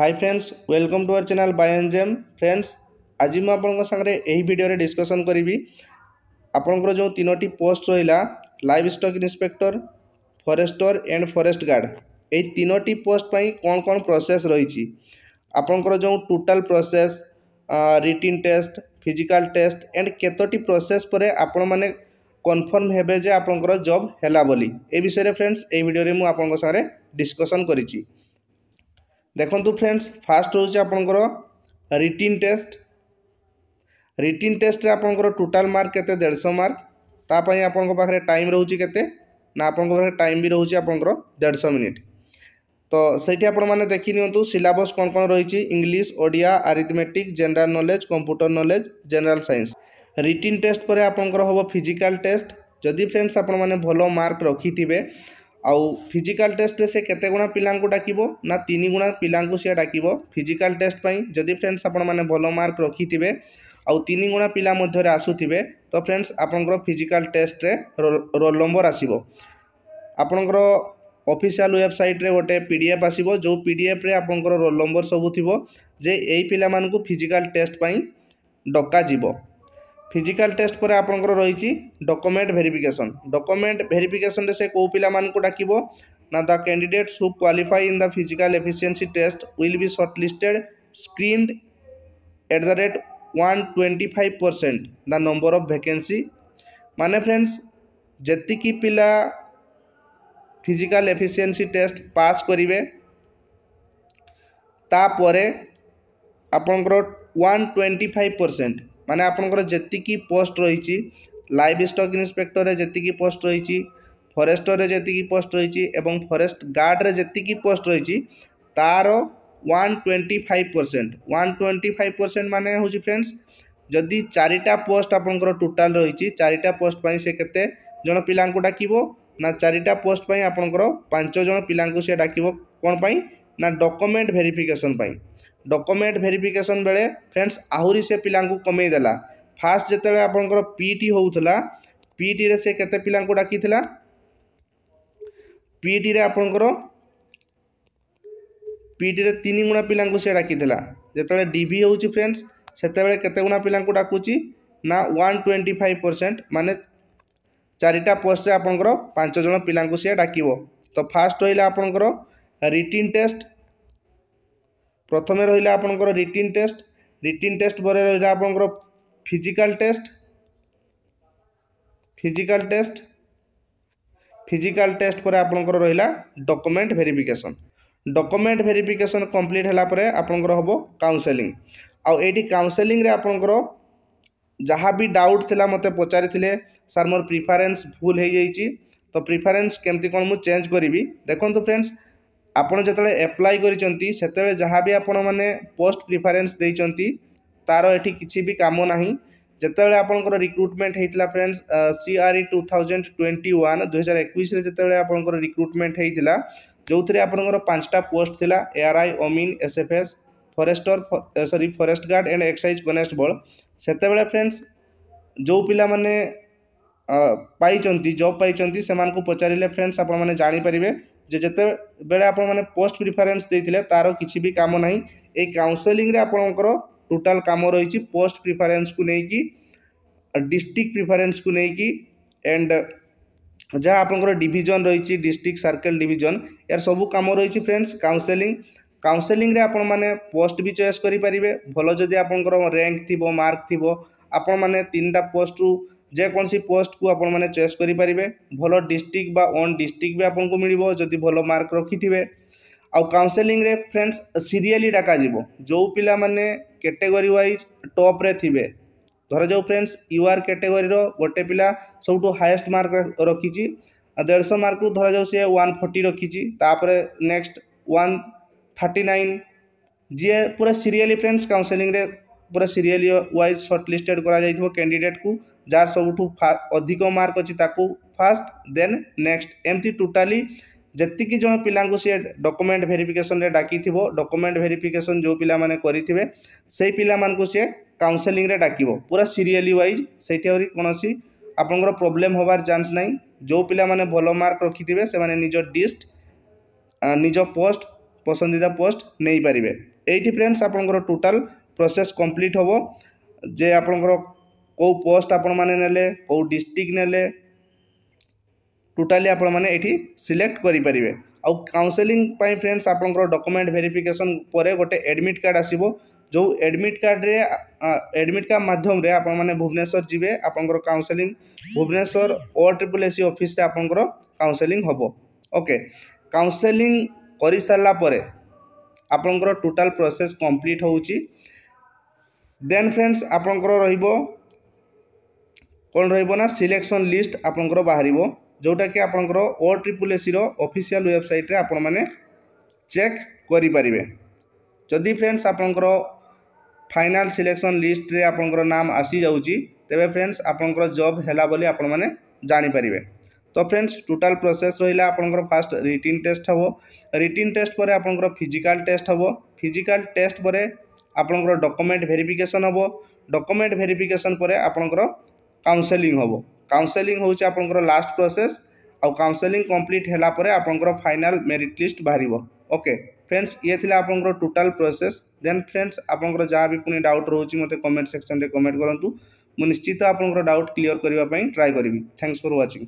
high friends welcome to our channel by ଏନ୍ଜେମ୍ friends ଆଜି ମୁଁ ଆପଣଙ୍କ ସାଙ୍ଗରେ ଏହି ଭିଡ଼ିଓରେ ଡିସ୍କସନ୍ କରିବି ଆପଣଙ୍କର ଯେଉଁ ତିନୋଟି ପୋଷ୍ଟ ରହିଲା livestock inspector forester and forest guard ଏହି ତିନୋଟି ପୋଷ୍ଟ ପାଇଁ କ'ଣ କ'ଣ ପ୍ରୋସେସ୍ ରହିଛି ଆପଣଙ୍କର ଯେଉଁ total process written test physical test and କେତୋଟି ପ୍ରୋସେସ୍ ପରେ ଆପଣମାନେ କନଫର୍ମ ହେବେ ଯେ ଆପଣଙ୍କର ଜବ୍ ହେଲା ବୋଲି ଏ ବିଷୟରେ ଫ୍ରେଣ୍ଡସ୍ ଏହି ଭିଡ଼ିଓରେ ମୁଁ ଆପଣଙ୍କ ସାଙ୍ଗରେ ଡିସ୍କସନ୍ କରିଛି ଦେଖନ୍ତୁ ଫ୍ରେଣ୍ଡସ୍ ଫାର୍ଷ୍ଟ ହେଉଛି ଆପଣଙ୍କର ରିଟିନ୍ ଟେଷ୍ଟ ରିଟିନ୍ ଟେଷ୍ଟରେ ଆପଣଙ୍କର ଟୋଟାଲ୍ ମାର୍କ କେତେ ଦେଢ଼ଶହ ମାର୍କ ତା ପାଇଁ ଆପଣଙ୍କ ପାଖରେ ଟାଇମ୍ ରହୁଛି କେତେ ନା ଆପଣଙ୍କ ପାଖରେ ଟାଇମ୍ ବି ରହୁଛି ଆପଣଙ୍କର ଦେଢ଼ଶହ ମିନିଟ୍ ତ ସେଇଠି ଆପଣମାନେ ଦେଖି ନିଅନ୍ତୁ ସିଲାବସ୍ କ'ଣ କ'ଣ ରହିଛି English Odia arithmetic general knowledge computer knowledge general science written test ପରେ ଆପଣଙ୍କର ହେବ ଫିଜିକାଲ୍ ଟେଷ୍ଟ ଯଦି ଫ୍ରେଣ୍ଡସ୍ ଆପଣମାନେ ଭଲ ମାର୍କ ରଖିଥିବେ ଆଉ ଫିଜିକାଲ୍ ଟେଷ୍ଟରେ ସେ କେତେ ଗୁଣା ପିଲାଙ୍କୁ ଡାକିବ ନା ତିନି ଗୁଣା ପିଲାଙ୍କୁ ସେ ଡାକିବ ଫିଜିକାଲ ଟେଷ୍ଟ ପାଇଁ ଯଦି ଫ୍ରେଣ୍ଡସ୍ ଆପଣମାନେ ଭଲ ମାର୍କ ରଖିଥିବେ ଆଉ ତିନି ଗୁଣା ପିଲା ମଧ୍ୟରେ ଆସୁଥିବେ ତ ଫ୍ରେଣ୍ଡସ୍ ଆପଣଙ୍କର ଫିଜିକାଲ୍ ଟେଷ୍ଟରେ ରୋଲ୍ ନମ୍ବର ଆସିବ ଆପଣଙ୍କର ଅଫିସିଆଲ୍ ୱେବସାଇଟ୍ରେ ଗୋଟେ ପି ଡି ଏଫ୍ ଆସିବ ଯେଉଁ ପି ଡି ଏଫ୍ରେ ଆପଣଙ୍କର ରୋଲ୍ ନମ୍ବର ସବୁ ଥିବ ଯେ ଏଇ ପିଲାମାନଙ୍କୁ ଫିଜିକାଲ ଟେଷ୍ଟ ପାଇଁ ଡକାଯିବ ফিজিক্যাল টেস্ট পরে আপনার রয়েছে ডকুমেন্ট ভেরিফিকেসন ডকুমেন্ট ভেরিফিকেসন সে কেউ পিলা ডাকব না the candidates who qualify in the physical efficiency test will be shortlisted screened at the rate one twenty five percent the number of vacancy माने फ्रेंड्स जी पिला फिजिकल एफिशिएंसी टेस्ट पास करेंगे तापर आपंकर वन ट्वेंटी फाइव परसेंट মানে আপনার যেতিকি post রয়েছে লাইভ স্টক ইন্সপেক্টরে যেতিকি পোস্ট রয়েছে ফরেস্টরে যেতিকি পোস্ট রয়েছে এবং ফরেস্ট গার্ডরে যেতিকি পোস্ট রয়েছে তার one twenty five percent one twenty five percent মানে হচ্ছে ফ্রেন্ডস যদি চারিটা পোস্ট আপনার টোটাল রয়েছে চারিটা পোস্ট পাই সে কেতে জন পিলাঙ্কু ডাকিব না চারিটা পোস্ট পাই আপনার পাঁচ জন পিলাঙ্কু সে ডাকিব কোণ পাই না ডকুমেন্ট ভেরিফিকেসন পাই ডকুমেন্ট ভেরিফিকেসন বেড়ে ফ্রেন্ডস আহরি সে পিলাঙ্কু কমেই দেলা ফার্স্ট যেতবে আপনার পিটি হোলা পিটিরে সে কেতে পিলাঙ্কু ডাকিলা পিটিরে আপনার পিটিরে তিন গুণা পিলাঙ্কু সে ডাকিলা যেতবে ডিভি হচ্ছে ফ্রেন্ডস সেতবে কেতে গুণা পিলাঙ্কু ডাকুছি না ওয়ান টোয়েন্টি ফাইভ পরসেন্ট মানে চারিটা পোস্টে আপনার পাঁচ জন পিলাঙ্কু সে ডাকিব তো ফার্স্ট রহলা আপনার রিটিন টেস্ট প্রথমে রহিলা আপনার রিটিন টেস্ট রিটিন টেস্ট পরে রহিলা আপনার physical test physical test physical test পরে আপনার রহিলা document verification document verification complete হলাপরে আপনার হব কাউন্সেলিং আইটি কাউন্সেলিংরে আপনার ଯାହା ବି ଡାଉଟ୍ ଥିଲା ମୋତେ ପଚାରିଥିଲେ ସାର୍ ମୋର ପ୍ରିଫରେନ୍ସ ଭୁଲ ହୋଇଯାଇଛି ତ ପ୍ରିଫରେନ୍ସ କେମିତି କ'ଣ ମୁଁ ଚେଞ୍ଜ କରିବି ଦେଖନ୍ତୁ ଫ୍ରେଣ୍ଡସ୍ ଆପଣ ଯେତେବେଳେ ଆପ୍ଲାଏ କରିଛନ୍ତି ସେତେବେଳେ ଯାହା ବି ଆପଣମାନେ ପୋଷ୍ଟ ପ୍ରିଫରେନ୍ସ ଦେଇଛନ୍ତି ତା'ର ଏଠି କିଛି ବି କାମ ନାହିଁ ଯେତେବେଳେ ଆପଣଙ୍କର ରିକ୍ରୁଟମେଣ୍ଟ ହେଇଥିଲା friends CRE two thousand twenty one ଦୁଇହଜାର ଏକୋଇଶରେ ଯେତେବେଳେ ଆପଣଙ୍କର ରିକ୍ରୁଟମେଣ୍ଟ ହେଇଥିଲା ଯେଉଁଥିରେ ଆପଣଙ୍କର ପାଞ୍ଚଟା ପୋଷ୍ଟ ଥିଲା ଏଆର୍ଆଇ ଓମିନ୍ SFS forester sorry forest guard and excise constable ସେତେବେଳେ ଫ୍ରେଣ୍ଡସ୍ ଯେଉଁ ପିଲାମାନେ ପାଇଛନ୍ତି ଜବ୍ ପାଇଛନ୍ତି ସେମାନଙ୍କୁ ପଚାରିଲେ ଫ୍ରେଣ୍ଡସ୍ ଆପଣମାନେ ଜାଣିପାରିବେ ଯେ ଯେତେବେଳେ ଆପଣମାନେ ପୋଷ୍ଟ ପ୍ରିଫରେନ୍ସ ଦେଇଥିଲେ ତା'ର କିଛି ବି କାମ ନାହିଁ ଏଇ କାଉନସେଲିଂରେ ଆପଣଙ୍କର ଟୋଟାଲ୍ କାମ ରହିଛି ପୋଷ୍ଟ ପ୍ରିଫରେନ୍ସକୁ ନେଇକି ଡିଷ୍ଟ୍ରିକ୍ଟ ପ୍ରିଫରେନ୍ସକୁ ନେଇକି ଆଣ୍ଡ ଯାହା ଆପଣଙ୍କର ଡିଭିଜନ୍ ରହିଛି ଡିଷ୍ଟ୍ରିକ୍ଟ ସର୍କେଲ୍ ଡିଭିଜନ୍ ଏହାର ସବୁ କାମ ରହିଛି ଫ୍ରେଣ୍ଡସ୍ କାଉନସେଲିଂ କାଉନସେଲିଂରେ ଆପଣମାନେ ପୋଷ୍ଟ ବି ଚଏସ୍ କରିପାରିବେ ଭଲ ଯଦି ଆପଣଙ୍କର ର୍ୟାଙ୍କ ଥିବ ମାର୍କ ଥିବ ଆପଣମାନେ ତିନିଟା ପୋଷ୍ଟରୁ ଯେକୌଣସି ପୋଷ୍ଟକୁ ଆପଣମାନେ ଚଏସ୍ କରିପାରିବେ ଭଲ ଡିଷ୍ଟ୍ରିକ୍ଟ ବା ଅନ୍ ଡିଷ୍ଟ୍ରିକ୍ଟ ବି ଆପଣଙ୍କୁ ମିଳିବ ଯଦି ଭଲ ମାର୍କ ରଖିଥିବେ ଆଉ କାଉନସେଲିଂରେ ଫ୍ରେଣ୍ଡସ୍ ସିରିଏଲି ଡକାଯିବ ଯେଉଁ ପିଲାମାନେ କ୍ୟାଟେଗୋରୀ ୱାଇଜ୍ ଟପ୍ରେ ଥିବେ ଧରାଯାଉ ଫ୍ରେଣ୍ଡସ୍ ୟୁ ଆର୍ କ୍ୟାଟେଗୋରୀର ଗୋଟେ ପିଲା ସବୁଠୁ ହାଏଷ୍ଟ ମାର୍କ ରଖିଛି ଦେଢ଼ଶହ ମାର୍କରୁ ଧରାଯାଉ ସିଏ ୱାନ୍ ଫର୍ଟି ରଖିଛି ତାପରେ ନେକ୍ସଟ ୱାନ୍ ଥାର୍ଟି ନାଇନ୍ ଯିଏ ପୁରା ସିରିଏଲି ଫ୍ରେଣ୍ଡସ୍ କାଉନସେଲିଂରେ ପୁରା ସିରିଏଲି ୱାଇଜ୍ ସର୍ଟ ଲିଷ୍ଟେଡ଼ କରାଯାଇଥିବ କ୍ୟାଣ୍ଡିଡେଟ୍କୁ ଯାହାର ସବୁଠୁ ଅଧିକ ମାର୍କ ଅଛି ତାକୁ ଫାଷ୍ଟ ଦେନ୍ ନେକ୍ସଟ ଏମିତି ଟୋଟାଲି ଯେତିକି ଜଣ ପିଲାଙ୍କୁ ସିଏ ଡକୁମେଣ୍ଟ ଭେରିଫିକେସନରେ ଡାକିଥିବ ଡକୁମେଣ୍ଟ ଭେରିଫିକେସନ ଯେଉଁ ପିଲାମାନେ କରିଥିବେ ସେଇ ପିଲାମାନଙ୍କୁ ସିଏ କାଉନସେଲିଂରେ ଡାକିବ ପୁରା ସିରିଏଲି ୱାଇଜ୍ ସେଇଠି ଆହୁରି କୌଣସି ଆପଣଙ୍କର ପ୍ରୋବ୍ଲେମ୍ ହେବାର ଚାନ୍ସ ନାହିଁ ଯେଉଁ ପିଲାମାନେ ଭଲ ମାର୍କ ରଖିଥିବେ ସେମାନେ ନିଜ ଡିଷ୍ଟ ନିଜ ପୋଷ୍ଟ ପସନ୍ଦିଦା ପୋଷ୍ଟ ନେଇପାରିବେ ଏଇଠି ଫ୍ରେଣ୍ଡସ୍ ଆପଣଙ୍କର ଟୋଟାଲ୍ ପ୍ରୋସେସ୍ କମ୍ପ୍ଲିଟ୍ ହେବ ଯେ ଆପଣଙ୍କର କେଉଁ ପୋଷ୍ଟ ଆପଣମାନେ ନେଲେ କେଉଁ ଡିଷ୍ଟ୍ରିକ୍ଟ ନେଲେ ଟୋଟାଲି ଆପଣମାନେ ଏଠି ସିଲେକ୍ଟ କରିପାରିବେ ଆଉ କାଉନସେଲିଂ ପାଇଁ ଫ୍ରେଣ୍ଡସ୍ ଆପଣଙ୍କର ଡକୁମେଣ୍ଟ ଭେରିଫିକେସନ୍ ପରେ ଗୋଟେ ଆଡ଼ମିଟ୍ କାର୍ଡ଼ ଆସିବ ଯେଉଁ ଆଡ଼ମିଟ୍ କାର୍ଡ଼ରେ ଆଡ଼ମିଟ୍ କାର୍ଡ଼ ମାଧ୍ୟମରେ ଆପଣମାନେ ଭୁବନେଶ୍ୱର ଯିବେ ଆପଣଙ୍କର counselling Bhubaneswar O triple S C ଅଫିସ୍ରେ ଆପଣଙ୍କର କାଉନସେଲିଂ ହେବ ଓକେ କାଉନସେଲିଂ କରିସାରିଲା ପରେ ଆପଣଙ୍କର ଟୋଟାଲ୍ ପ୍ରୋସେସ୍ କମ୍ପ୍ଲିଟ୍ ହେଉଛି ଦେନ୍ ଫ୍ରେଣ୍ଡସ୍ ଆପଣଙ୍କର ରହିବ କ'ଣ ରହିବ ନା ସିଲେକ୍ସନ୍ ଲିଷ୍ଟ ଆପଣଙ୍କର ବାହାରିବ ଯେଉଁଟାକି ଆପଣଙ୍କର ଓ ଟ୍ରିପୁଲ୍ ଏସିର ଅଫିସିଆଲ୍ ୱେବସାଇଟ୍ରେ ଆପଣମାନେ ଚେକ୍ କରିପାରିବେ ଯଦି ଫ୍ରେଣ୍ଡସ୍ ଆପଣଙ୍କର ଫାଇନାଲ୍ ସିଲେକ୍ସନ୍ ଲିଷ୍ଟରେ ଆପଣଙ୍କର ନାମ ଆସିଯାଉଛି ତେବେ ଫ୍ରେଣ୍ଡସ୍ ଆପଣଙ୍କର ଜବ୍ ହେଲା ବୋଲି ଆପଣମାନେ ଜାଣିପାରିବେ ତ ଫ୍ରେଣ୍ଡସ୍ ଟୋଟାଲ୍ ପ୍ରୋସେସ୍ ରହିଲା ଆପଣଙ୍କର ଫାର୍ଷ୍ଟ ରିଟିନ୍ ଟେଷ୍ଟ ହେବ ରିଟିନ୍ ଟେଷ୍ଟ ପରେ ଆପଣଙ୍କର ଫିଜିକାଲ୍ ଟେଷ୍ଟ ହେବ ଫିଜିକାଲ୍ ଟେଷ୍ଟ ପରେ ଆପଣଙ୍କର ଡକୁମେଣ୍ଟ ଭେରିଫିକେସନ୍ ହେବ ଡକୁମେଣ୍ଟ ଭେରିଫିକେସନ୍ ପରେ ଆପଣଙ୍କର কাউন্সেলিং হব কাউন্সেলিং ହେଉଛି ଆପଣଙ୍କର ଲାଷ୍ଟ ପ୍ରୋସେସ୍ ଆଉ କାଉନ୍ସେଲିଂ କମ୍ପ୍ଲିଟ୍ ହେଲା ପରେ ଆପଣଙ୍କର ଫାଇନାଲ୍ ମେରିଟ୍ ଲିଷ୍ଟ ବାହାରିବ ଓକେ ଫ୍ରେଣ୍ଡସ୍ ଇଏ ଥିଲା ଆପଣଙ୍କର ଟୋଟାଲ୍ ପ୍ରୋସେସ୍ ଦେନ୍ ଫ୍ରେଣ୍ଡସ୍ ଆପଣଙ୍କର ଯାହା ବି ପୁଣି ଡାଉଟ୍ ରହୁଛି ମୋତେ କମେଣ୍ଟ ସେକ୍ସନରେ କମେଣ୍ଟ କରନ୍ତୁ ମୁଁ ନିଶ୍ଚିତ ଆପଣଙ୍କର ଡାଉଟ୍ କ୍ଲିଅର୍ କରିବା ପାଇଁ ଟ୍ରାଏ କରିବି ଥ୍ୟାଙ୍କସ୍ ଫର୍ ୱାଚିଂ